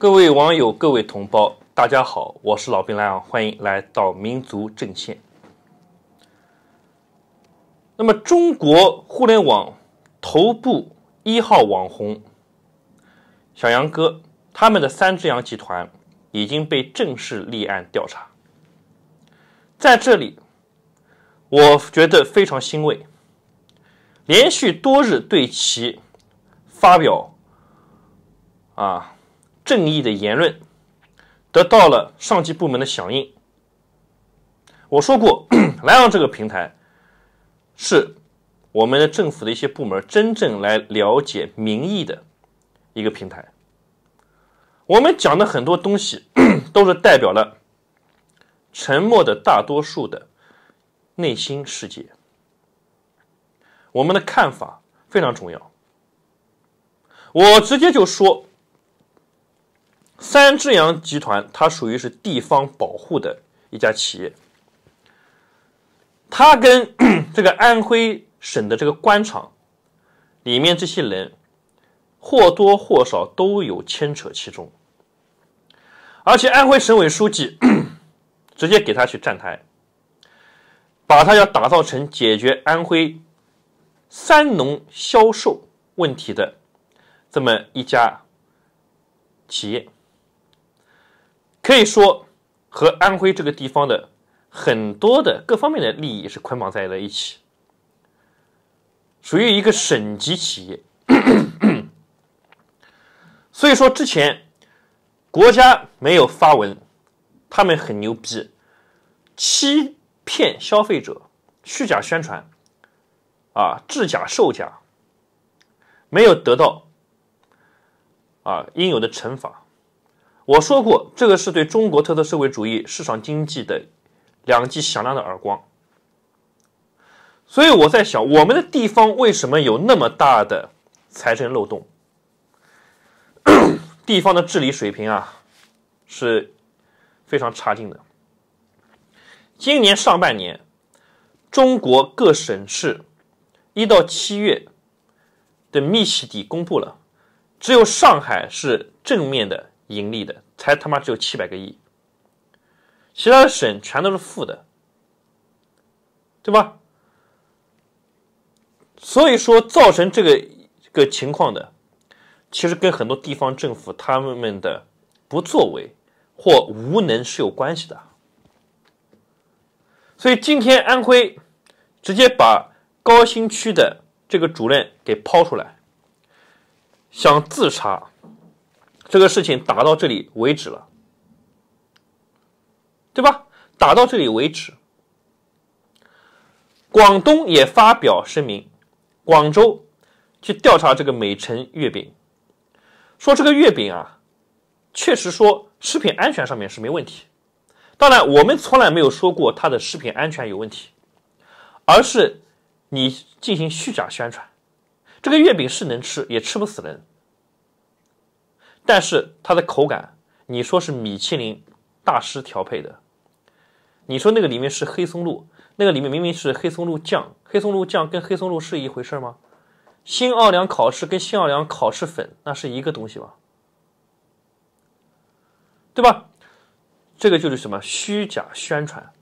各位网友，各位同胞，大家好，我是老兵蓝昂，欢迎来到民族阵线。那么，中国互联网头部一号网红小杨哥，他们的三只羊集团已经被正式立案调查。在这里，我觉得非常欣慰，连续多日对其发表啊。正义的言论得到了上级部门的响应。我说过，莱 昂这个平台是我们的政府的一些部门真正来了解民意的一个平台。我们讲的很多东西 都是代表了沉默的大多数的内心世界。我们的看法非常重要。我直接就说。三只羊集团，它属于是地方保护的一家企业，它跟 这个安徽省的这个官场里面这些人或多或少都有牵扯其中，而且安徽省委书记 直接给他去站台，把他要打造成解决安徽三农销售问题的这么一家企业。可以说和安徽这个地方的很多的各方面的利益是捆绑在了一起，属于一个省级企业。所以说之前国家没有发文，他们很牛逼，欺骗消费者、虚假宣传、啊制假售假，没有得到啊应有的惩罚。我说过，这个是对中国特色社会主义市场经济的两记响亮的耳光。所以我在想，我们的地方为什么有那么大的财政漏洞？地方的治理水平啊，是非常差劲的。今年上半年，中国各省市一到七月的密西底公布了，只有上海是正面的。盈利的才他妈只有七百个亿，其他的省全都是负的，对吧？所以说，造成这个个情况的，其实跟很多地方政府他们们的不作为或无能是有关系的。所以今天安徽直接把高新区的这个主任给抛出来，想自查。这个事情打到这里为止了，对吧？打到这里为止。广东也发表声明，广州去调查这个美晨月饼，说这个月饼啊，确实说食品安全上面是没问题。当然，我们从来没有说过它的食品安全有问题，而是你进行虚假宣传。这个月饼是能吃，也吃不死人。但是它的口感，你说是米其林大师调配的，你说那个里面是黑松露，那个里面明明是黑松露酱，黑松露酱跟黑松露是一回事吗？新奥良烤翅跟新奥良烤翅粉那是一个东西吗？对吧？这个就是什么虚假宣传，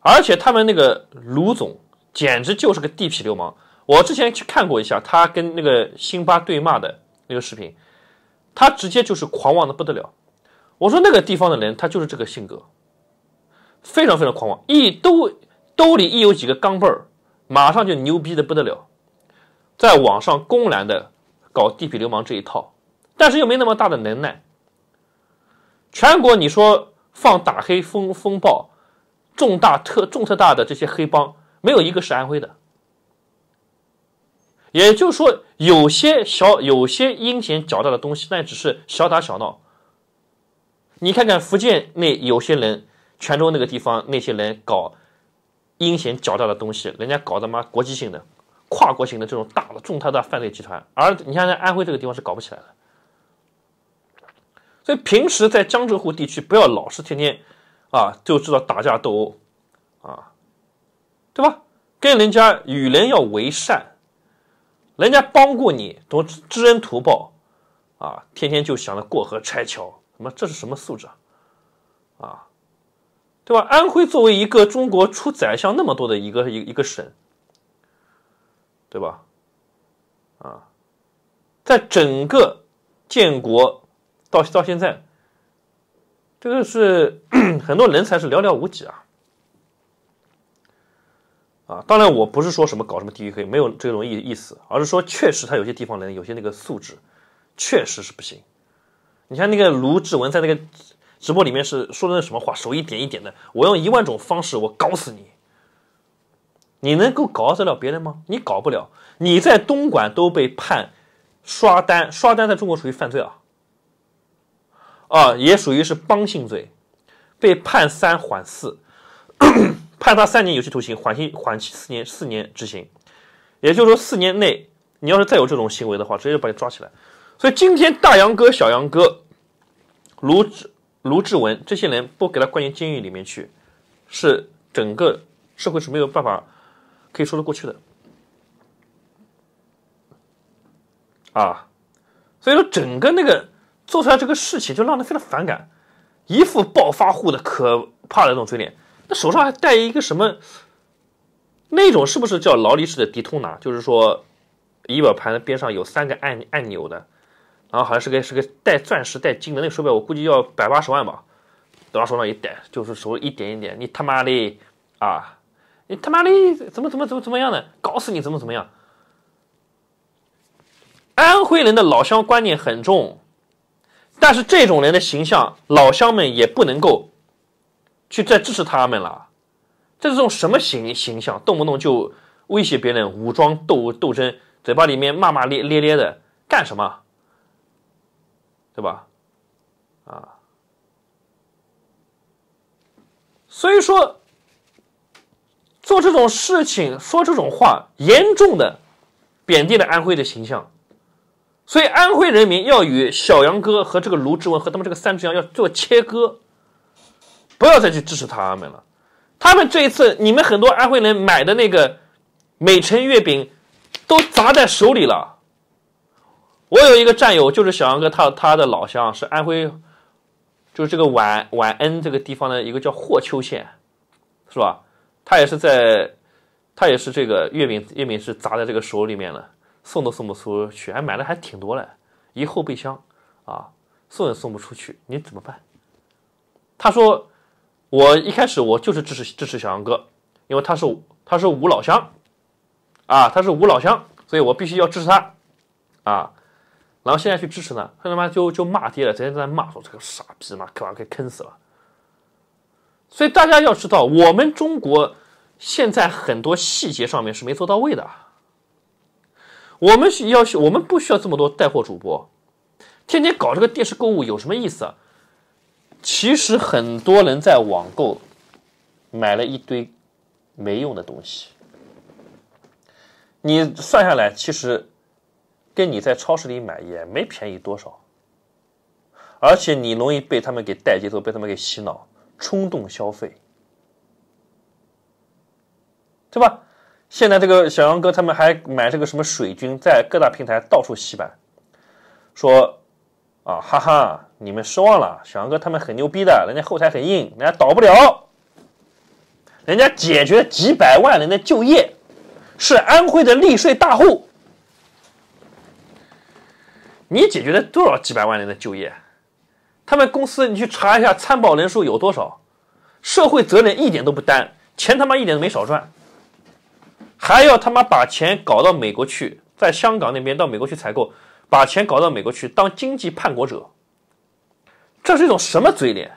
而且他们那个卢总简直就是个地痞流氓。我之前去看过一下他跟那个辛巴对骂的那个视频。他直接就是狂妄的不得了，我说那个地方的人，他就是这个性格，非常非常狂妄，一兜兜里一有几个钢镚儿，马上就牛逼的不得了，在网上公然的搞地痞流氓这一套，但是又没那么大的能耐。全国你说放打黑风风暴，重大特重特大的这些黑帮，没有一个是安徽的。也就是说，有些小、有些阴险狡诈的东西，那只是小打小闹。你看看福建那有些人，泉州那个地方那些人搞阴险狡诈的东西，人家搞他妈国际性的、跨国型的这种大的、重大的犯罪集团。而你看在安徽这个地方是搞不起来的。所以平时在江浙沪地区，不要老是天天啊就知道打架斗殴啊，对吧？跟人家与人要为善。人家帮过你，都知恩图报，啊，天天就想着过河拆桥，什么这是什么素质啊？啊，对吧？安徽作为一个中国出宰相那么多的一个一一个省，对吧？啊，在整个建国到到现在，这个是 很多人才是寥寥无几啊。啊，当然我不是说什么搞什么地域黑，没有这种意意思，而是说确实他有些地方人有些那个素质，确实是不行。你像那个卢志文在那个直播里面是说的那什么话，手一点一点的，我用一万种方式我搞死你，你能够搞得了别人吗？你搞不了。你在东莞都被判刷单，刷单在中国属于犯罪啊，啊，也属于是帮信罪，被判三缓四。判他三年有期徒刑，缓刑缓期四年，四年执行，也就是说，四年内你要是再有这种行为的话，直接就把你抓起来。所以今天，大杨哥、小杨哥、卢志、卢志文这些人不给他关进监狱里面去，是整个社会是没有办法可以说得过去的。啊，所以说整个那个做出来这个事情，就让他非常反感，一副暴发户的可怕的那种嘴脸。那手上还带一个什么？那种是不是叫劳力士的迪通拿？就是说，仪表盘边上有三个按按钮的，然后好像是个是个带钻石带金的那手表，我估计要百八十万吧。在手上一戴，就是手一点一点，你他妈的啊！你他妈的怎么怎么怎么怎么样的？搞死你！怎么怎么样？安徽人的老乡观念很重，但是这种人的形象，老乡们也不能够。去再支持他们了，这是种什么形形象？动不动就威胁别人，武装斗斗争，嘴巴里面骂骂咧咧咧的干什么？对吧？啊！所以说，做这种事情，说这种话，严重的贬低了安徽的形象，所以安徽人民要与小杨哥和这个卢志文和他们这个三只羊要做切割。不要再去支持他们了，他们这一次你们很多安徽人买的那个美晨月饼，都砸在手里了。我有一个战友，就是小杨哥，他他的老乡是安徽，就是这个皖皖恩这个地方的一个叫霍邱县，是吧？他也是在，他也是这个月饼月饼是砸在这个手里面了，送都送不出去，还买的还挺多嘞，一后备箱啊，送也送不出去，你怎么办？他说。我一开始我就是支持支持小杨哥，因为他是他是我老乡，啊，他是我老乡，所以我必须要支持他，啊，然后现在去支持呢，他妈就就骂爹了，整天在骂说这个傻逼，嘛，可把给坑死了。所以大家要知道，我们中国现在很多细节上面是没做到位的。我们需要我们不需要这么多带货主播，天天搞这个电视购物有什么意思？其实很多人在网购，买了一堆没用的东西，你算下来，其实跟你在超市里买也没便宜多少，而且你容易被他们给带节奏，被他们给洗脑，冲动消费，对吧？现在这个小杨哥他们还买这个什么水军，在各大平台到处洗白，说啊哈哈。你们失望了，小杨哥他们很牛逼的，人家后台很硬，人家倒不了，人家解决几百万人的就业，是安徽的利税大户。你解决了多少几百万人的就业？他们公司你去查一下参保人数有多少，社会责任一点都不担，钱他妈一点都没少赚，还要他妈把钱搞到美国去，在香港那边到美国去采购，把钱搞到美国去，当经济叛国者。这是一种什么嘴脸？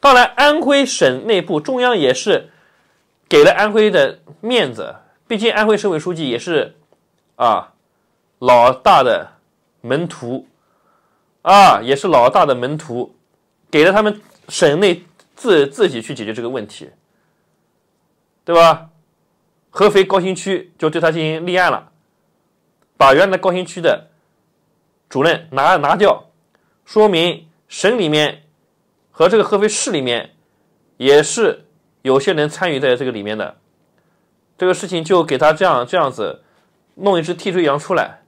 当然，安徽省内部中央也是给了安徽的面子，毕竟安徽省委书记也是啊老大的门徒啊，也是老大的门徒，给了他们省内自自己去解决这个问题，对吧？合肥高新区就对他进行立案了，把原来的高新区的主任拿拿掉。说明省里面和这个合肥市里面也是有些人参与在这个里面的，这个事情就给他这样这样子弄一只替罪羊出来，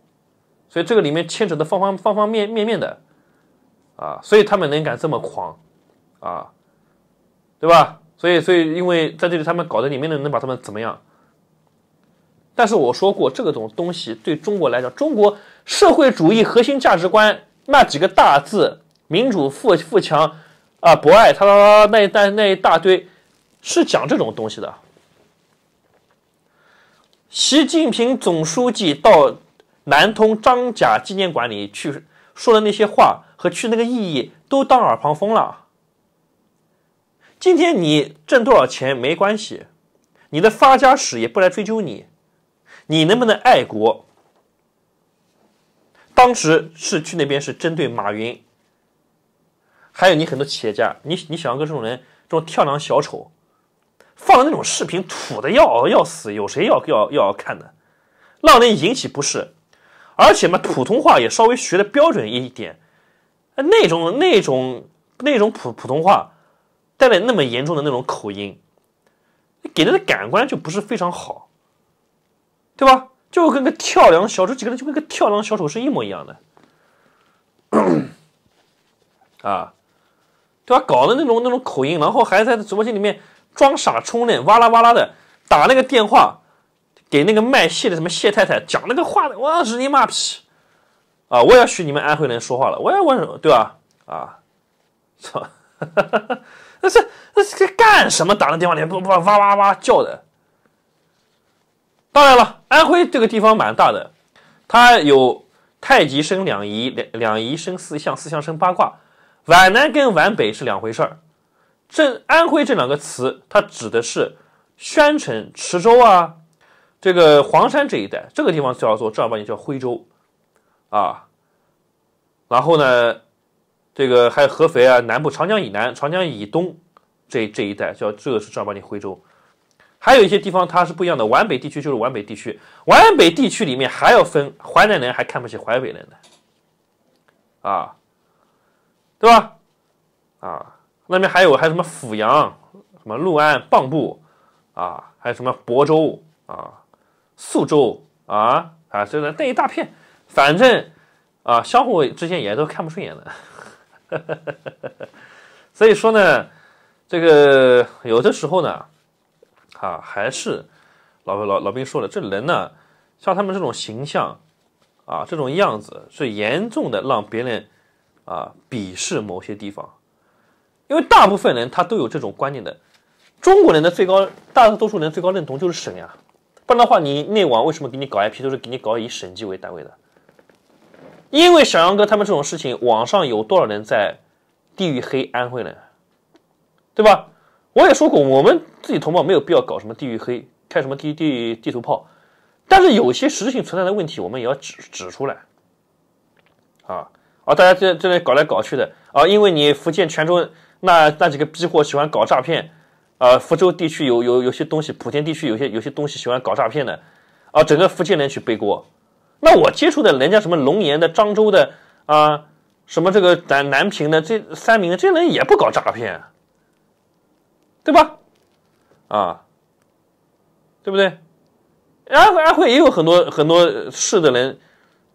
所以这个里面牵扯的方方方方面面的，啊，所以他们能敢这么狂，啊，对吧？所以所以因为在这里他们搞得里面的能把他们怎么样？但是我说过这个东东西对中国来讲，中国社会主义核心价值观。那几个大字“民主富富强”，啊，博爱，他那那那一大堆，是讲这种东西的。习近平总书记到南通张甲纪念馆里去说的那些话和去那个意义，都当耳旁风了。今天你挣多少钱没关系，你的发家史也不来追究你，你能不能爱国？当时是去那边是针对马云，还有你很多企业家，你你想要跟这种人这种跳梁小丑，放的那种视频土的要要死，有谁要要要看的，让人引起不适，而且嘛普通话也稍微学的标准一点，那种那种那种普普通话，带来那么严重的那种口音，给人的感官就不是非常好，对吧？就跟个跳梁小丑，几个人就跟个跳梁小丑是一模一样的，啊，对吧？搞的那种那种口音，然后还在直播间里面装傻充愣，哇啦哇啦的打那个电话给那个卖蟹的什么蟹太太讲那个话的，我日你妈逼！啊，我要学你们安徽人说话了，我要问，对吧？啊，操！那是那是干什么？打那电话里不不哇哇哇叫的。当然了，安徽这个地方蛮大的，它有太极生两仪，两两仪生四象，四象生八卦。皖南跟皖北是两回事儿。这安徽这两个词，它指的是宣城、池州啊，这个黄山这一带，这个地方叫做正儿八经叫徽州啊。然后呢，这个还有合肥啊，南部长江以南、长江以东这这一带叫这个是正儿八经徽州。还有一些地方它是不一样的，皖北地区就是皖北地区，皖北地区里面还要分，淮南人还看不起淮北人呢，啊，对吧？啊，那边还有还有什么阜阳、什么六安、蚌埠，啊，还有什么亳州啊、宿州啊，啊，所以呢，那一大片，反正啊，相互之间也都看不顺眼的，所以说呢，这个有的时候呢。啊，还是老老老兵说了，这人呢，像他们这种形象，啊，这种样子是严重的让别人啊鄙视某些地方，因为大部分人他都有这种观念的，中国人的最高大多数人最高认同就是省呀，不然的话，你内网为什么给你搞 IP 都是给你搞以省级为单位的？因为小杨哥他们这种事情，网上有多少人在地域黑安徽人，对吧？我也说过，我们自己同胞没有必要搞什么地域黑，开什么地地地图炮，但是有些实质性存在的问题，我们也要指指出来。啊啊，大家这这里搞来搞去的啊，因为你福建泉州那那几个逼货喜欢搞诈骗，啊福州地区有有有些东西，莆田地区有些有些东西喜欢搞诈骗的，啊整个福建人去背锅，那我接触的人家什么龙岩的、漳州的啊，什么这个咱南平的这三明的，这些人也不搞诈骗。对吧？啊，对不对？安徽安徽也有很多很多市的人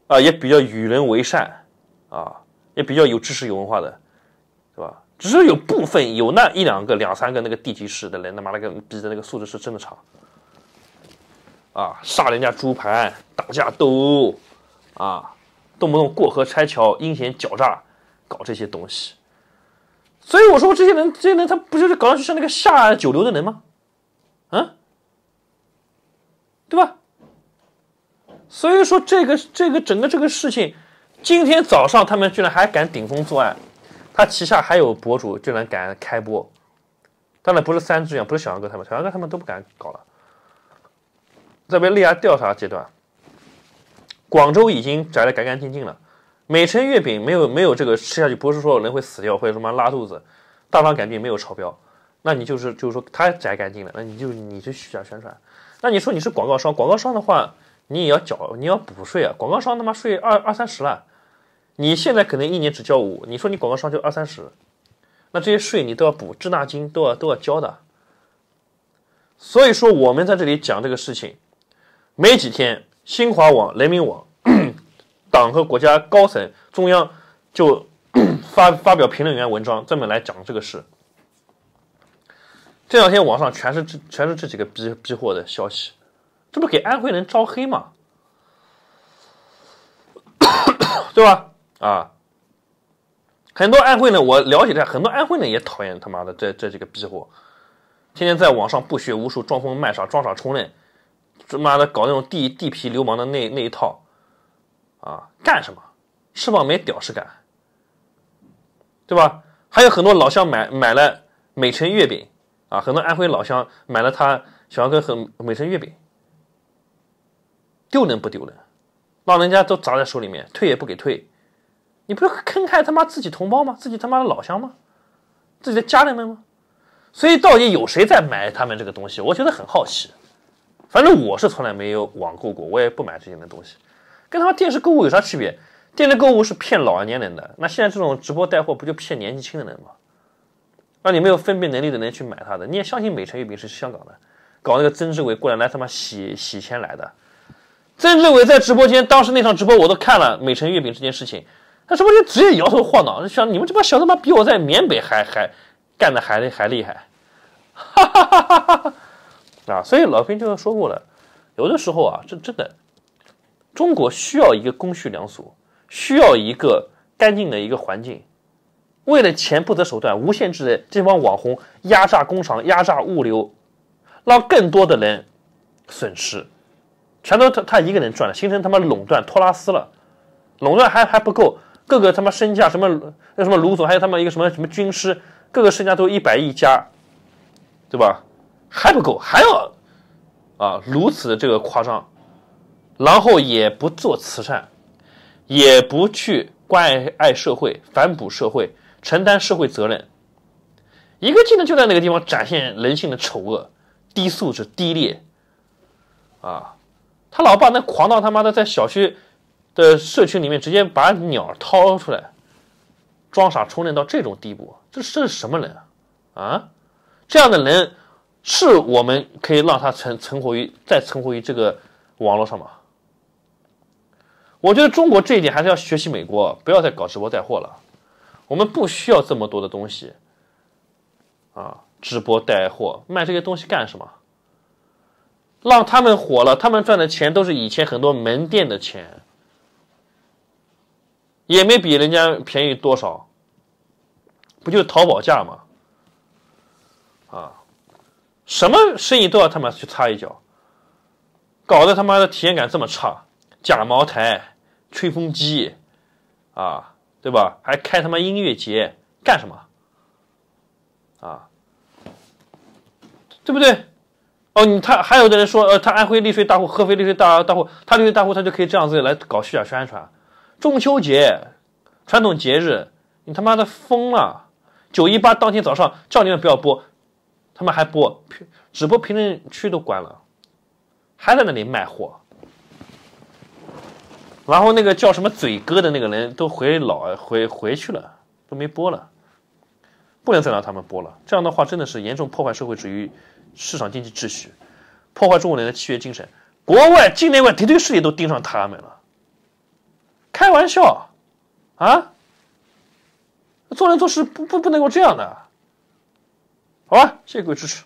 啊，也比较与人为善啊，也比较有知识有文化的，是吧？只是有部分有那一两个两三个那个地级市的人，他妈那个逼的那个素质是真的差，啊，杀人家猪盘打架斗殴啊，动不动过河拆桥阴险狡诈搞这些东西。所以我说，这些人，这些人，他不就是搞上去像那个下九流的人吗？啊，对吧？所以说，这个这个整个这个事情，今天早上他们居然还敢顶风作案，他旗下还有博主居然敢开播，当然不是三只羊，不是小杨哥他们，小杨哥他们都不敢搞了。在被立案调查阶段，广州已经摘得干干净净了。每吃月饼没有没有这个吃下去不是说人会死掉或者什么拉肚子，大肠杆菌没有超标，那你就是就是说它摘干净了，那你就你就虚假宣传。那你说你是广告商，广告商的话你也要缴你要补税啊，广告商他妈税二二三十了，你现在可能一年只交五，你说你广告商就二三十，那这些税你都要补滞纳金都要都要交的。所以说我们在这里讲这个事情，没几天新华网、人民网。党和国家高层中央就发发表评论员文章，专门来讲这个事。这两天网上全是这全是这几个逼逼货的消息，这不给安徽人招黑吗？对吧？啊，很多安徽人我了解的，很多安徽人也讨厌他妈的这这几个逼货，天天在网上不学无术，装疯卖傻，装傻充愣，他妈的搞那种地地痞流氓的那那一套。啊，干什么？翅膀没屌事干，对吧？还有很多老乡买买了美城月饼啊，很多安徽老乡买了他小杨哥和美城月饼，丢人不丢人？让人家都砸在手里面，退也不给退，你不是坑害他妈自己同胞吗？自己他妈的老乡吗？自己的家人们吗？所以到底有谁在买他们这个东西？我觉得很好奇。反正我是从来没有网购过，我也不买这些的东西。跟他妈电视购物有啥区别？电视购物是骗老年人的，那现在这种直播带货不就骗年纪轻的人吗？让你没有分辨能力的人去买他的，你也相信美诚月饼是香港的，搞那个曾志伟过来来他妈洗洗钱来的。曾志伟在直播间当时那场直播我都看了，美诚月饼这件事情，他直播间直接摇头晃脑，想你们这帮小子妈比我在缅北还还干的还还厉害，哈哈哈哈哈哈！啊，所以老飞就说过了，有的时候啊，真真的。中国需要一个公序良俗，需要一个干净的一个环境。为了钱不择手段、无限制的这帮网红压榨工厂、压榨物流，让更多的人损失，全都他他一个人赚了，形成他妈垄断托拉斯了。垄断还还不够，各个他妈身价什么那什么卢总，还有他们一个什么什么军师，各个身价都一百亿加，对吧？还不够，还要啊如此的这个夸张。然后也不做慈善，也不去关爱爱社会、反哺社会、承担社会责任，一个劲的就在那个地方展现人性的丑恶、低素质、低劣。啊，他老爸那狂到他妈的在小区的社区里面直接把鸟掏出来，装傻充愣到这种地步，这这是什么人啊？啊，这样的人是我们可以让他存存活于再存活于这个网络上吗？我觉得中国这一点还是要学习美国，不要再搞直播带货了。我们不需要这么多的东西啊！直播带货卖这些东西干什么？让他们火了，他们赚的钱都是以前很多门店的钱，也没比人家便宜多少。不就是淘宝价吗？啊，什么生意都要他妈去插一脚，搞得他妈的体验感这么差，假茅台。吹风机，啊，对吧？还开他妈音乐节干什么？啊，对不对？哦，你他还有的人说，呃，他安徽利税大户，合肥利税大大户，他利税大户，他就可以这样子来搞虚假宣传。中秋节，传统节日，你他妈的疯了！九一八当天早上叫你们不要播，他们还播，评直播评论区都关了，还在那里卖货。然后那个叫什么嘴哥的那个人都回老回回去了，都没播了，不能再让他们播了。这样的话真的是严重破坏社会主义市场经济秩序，破坏中国人的契约精神。国外、境内外敌对势力都盯上他们了，开玩笑啊！做人做事不不不能够这样的，好吧？谢谢各位支持。